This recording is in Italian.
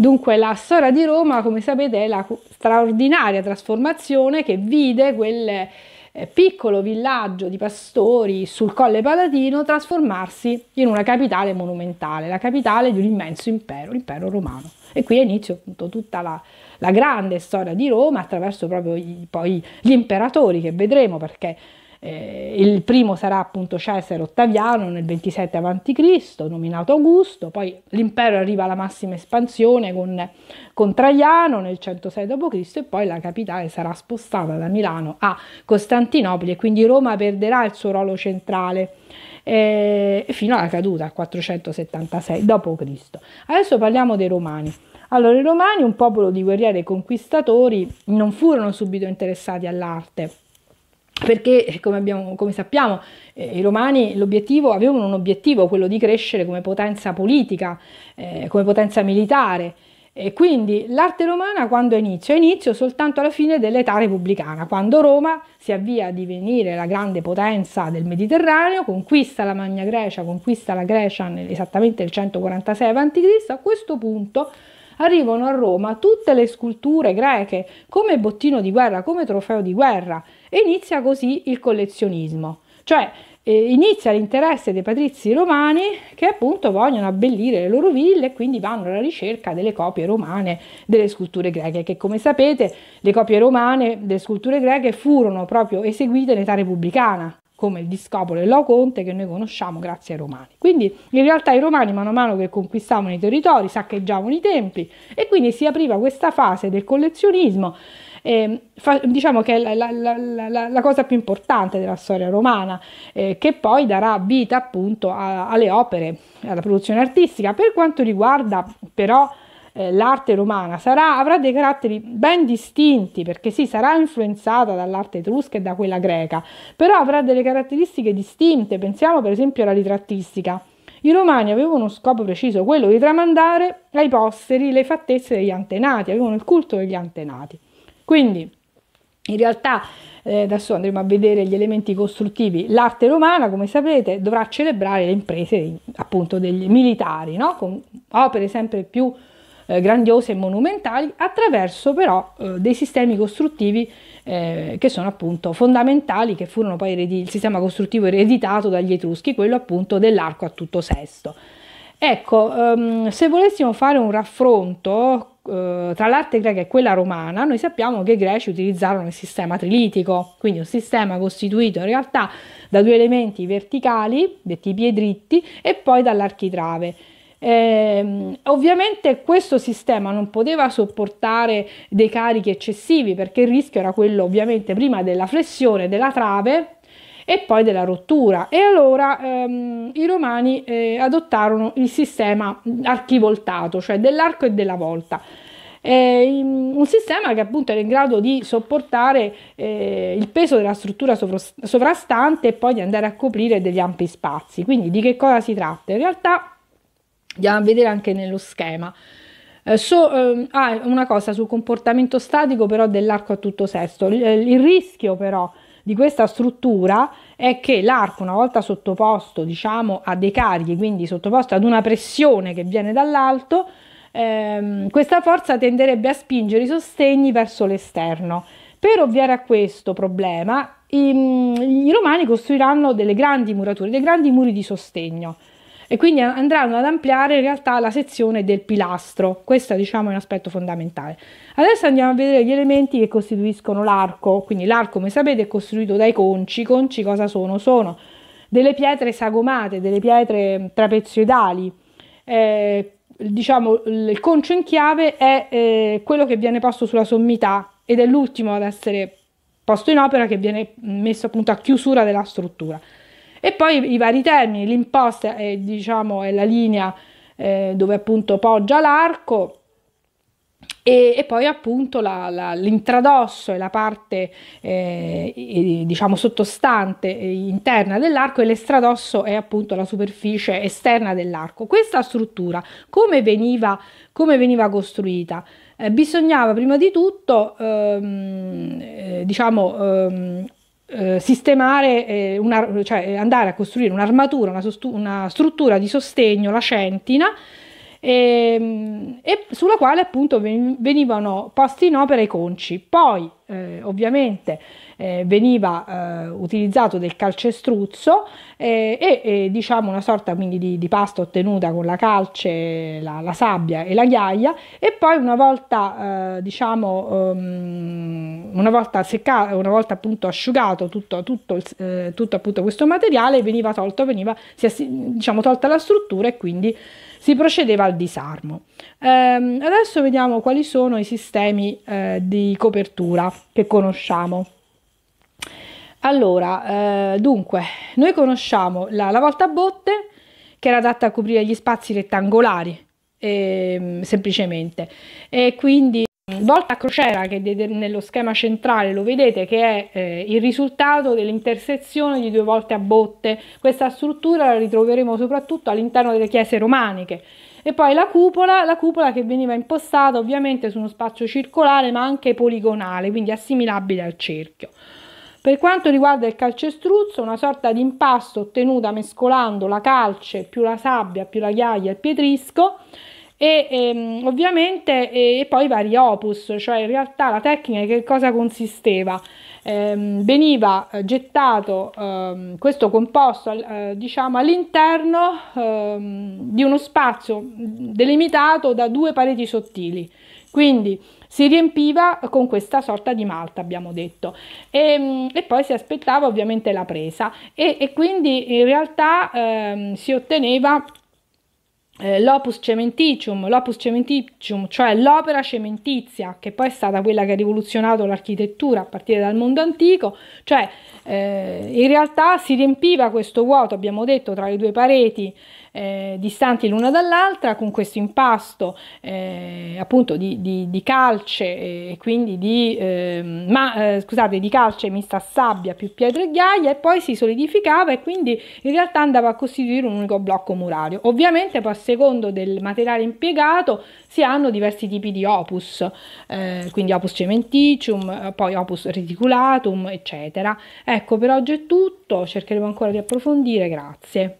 Dunque la storia di Roma, come sapete, è la straordinaria trasformazione che vide quel eh, piccolo villaggio di pastori sul Colle Palatino trasformarsi in una capitale monumentale, la capitale di un immenso impero, l'impero romano. E qui inizia appunto tutta la, la grande storia di Roma attraverso proprio i, poi gli imperatori che vedremo perché eh, il primo sarà appunto Cesare Ottaviano nel 27 a.C., nominato Augusto, poi l'impero arriva alla massima espansione con, con Traiano nel 106 d.C. e poi la capitale sarà spostata da Milano a Costantinopoli e quindi Roma perderà il suo ruolo centrale eh, fino alla caduta al 476 d.C. Adesso parliamo dei Romani. Allora, i Romani, un popolo di guerrieri e conquistatori, non furono subito interessati all'arte perché come, abbiamo, come sappiamo eh, i romani avevano un obiettivo, quello di crescere come potenza politica, eh, come potenza militare. E quindi l'arte romana quando inizia? Inizia soltanto alla fine dell'età repubblicana, quando Roma si avvia a divenire la grande potenza del Mediterraneo, conquista la Magna Grecia, conquista la Grecia esattamente nel 146 a.C., a questo punto arrivano a Roma tutte le sculture greche come bottino di guerra, come trofeo di guerra, e inizia così il collezionismo, cioè eh, inizia l'interesse dei patrizi romani che appunto vogliono abbellire le loro ville e quindi vanno alla ricerca delle copie romane delle sculture greche, che come sapete le copie romane delle sculture greche furono proprio eseguite in età repubblicana, come il discopolo e l'Oconte che noi conosciamo grazie ai romani. Quindi in realtà i romani mano a mano che conquistavano i territori saccheggiavano i templi e quindi si apriva questa fase del collezionismo eh, fa, diciamo che è la, la, la, la, cosa più importante della storia romana, eh, che poi darà vita appunto a, alle opere, alla produzione artistica. Per quanto riguarda però eh, l'arte romana, sarà, avrà dei caratteri ben distinti, perché sì, sarà influenzata dall'arte etrusca e da quella greca, però avrà delle caratteristiche distinte, pensiamo per esempio alla ritrattistica. I romani avevano uno scopo preciso, quello di tramandare ai posteri le fattezze degli antenati, avevano il culto degli antenati. Quindi in realtà eh, adesso andremo a vedere gli elementi costruttivi. L'arte romana, come sapete, dovrà celebrare le imprese appunto degli militari, no? con opere sempre più eh, grandiose e monumentali, attraverso però eh, dei sistemi costruttivi eh, che sono appunto fondamentali, che furono poi eredi- il sistema costruttivo ereditato dagli Etruschi, quello appunto dell'arco a tutto sesto. Ecco, um, se volessimo fare un raffronto eh, tra l'arte greca e quella romana, noi sappiamo che i greci utilizzarono il sistema trilitico, quindi un sistema costituito in realtà da due elementi verticali, detti piedritti, e poi dall'architrave. Eh, ovviamente questo sistema non poteva sopportare dei carichi eccessivi perché il rischio era quello ovviamente prima della flessione della trave e poi della rottura. E allora ehm, i romani eh, adottarono il sistema archivoltato, cioè dell'arco e della volta. È mm, un sistema che appunto era in grado di sopportare eh, il peso della struttura sovrastante e poi di andare a coprire degli ampi spazi. Quindi di che cosa si tratta? In realtà andiamo a vedere anche nello schema. Eh, so, eh, ah, una cosa sul comportamento statico però dell'arco a tutto sesto. Il, il rischio però di questa struttura è che l'arco una volta sottoposto diciamo a dei carichi, quindi sottoposto ad una pressione che viene dall'alto, ehm, questa forza tenderebbe a spingere i sostegni verso l'esterno. Per ovviare a questo problema i, mm, i romani costruiranno delle grandi murature, dei grandi muri di sostegno e quindi andranno ad ampliare in realtà la sezione del pilastro. Questo diciamo è un aspetto fondamentale. Adesso andiamo a vedere gli elementi che costituiscono l'arco, quindi l'arco come sapete è costituito dai conci, conci cosa sono? Sono delle pietre sagomate, delle pietre mm, trapezoidali, eh, diciamo il concio in chiave è eh, quello che viene posto sulla sommità ed è l'ultimo ad essere posto in opera che viene mm, messo appunto a chiusura della struttura. E poi i vari termini, l'imposta è, diciamo, è la linea eh, dove appunto poggia l'arco e, e poi appunto la, la, l'intradosso è la parte eh, diciamo sottostante eh, interna dell'arco e l'estradosso è appunto la superficie esterna dell'arco. Questa struttura come veniva, come veniva costruita? Eh, bisognava prima di tutto ehm, eh, diciamo ehm, eh, sistemare, eh, una, cioè eh, andare a costruire un'armatura, una, una, struttura di sostegno, la centina, e, ehm, e, sulla quale appunto venivano posti in opera i conci. Poi, eh, ovviamente, eh, veniva eh, utilizzato del calcestruzzo eh, e, e, diciamo una sorta quindi di, di, pasta ottenuta con la calce, la, la, sabbia e la ghiaia e poi una volta eh, diciamo um, una volta seccato, una volta appunto asciugato tutto, tutto, il, eh, tutto appunto questo materiale veniva tolto, veniva si, diciamo tolta la struttura e quindi si procedeva al disarmo. Ehm, adesso vediamo quali sono i sistemi eh, di copertura che conosciamo. Allora, eh, dunque, noi conosciamo la a botte che era adatta a coprire gli spazi rettangolari, eh, semplicemente, e quindi volta a crociera che nello schema centrale lo vedete che è eh, il risultato dell'intersezione di due volte a botte. Questa struttura la ritroveremo soprattutto all'interno delle chiese romaniche. E poi la cupola, la cupola che veniva impostata ovviamente su uno spazio circolare ma anche poligonale, quindi assimilabile al cerchio. Per quanto riguarda il calcestruzzo, una sorta di impasto ottenuta mescolando la calce più la sabbia più la ghiaia e il pietrisco e ehm, ovviamente e, e poi vari opus, cioè in realtà la tecnica che cosa consisteva? Ehm, veniva eh, gettato ehm, questo composto eh, diciamo all'interno ehm, di uno spazio delimitato da due pareti sottili quindi si riempiva con questa sorta di malta, abbiamo detto, e, ehm, e poi si aspettava ovviamente la presa e, e quindi in realtà ehm, si otteneva eh, l'opus cementicium, l'opus cementicium, cioè l'opera cementizia, che poi è stata quella che ha rivoluzionato l'architettura a partire dal mondo antico, cioè eh, in realtà si riempiva questo vuoto, abbiamo detto, tra le due pareti eh, distanti l'una dall'altra con questo impasto eh, appunto di, di, di, calce e quindi di, ehm, eh, ma, scusate, di calce mista a sabbia più pietra e ghiaia e poi si solidificava e quindi in realtà andava a costituire un unico blocco murario. Ovviamente poi a secondo del materiale impiegato si hanno diversi tipi di opus, eh, quindi opus cementicium, poi opus reticulatum, eccetera. Ecco, per oggi è tutto, cercheremo ancora di approfondire, grazie.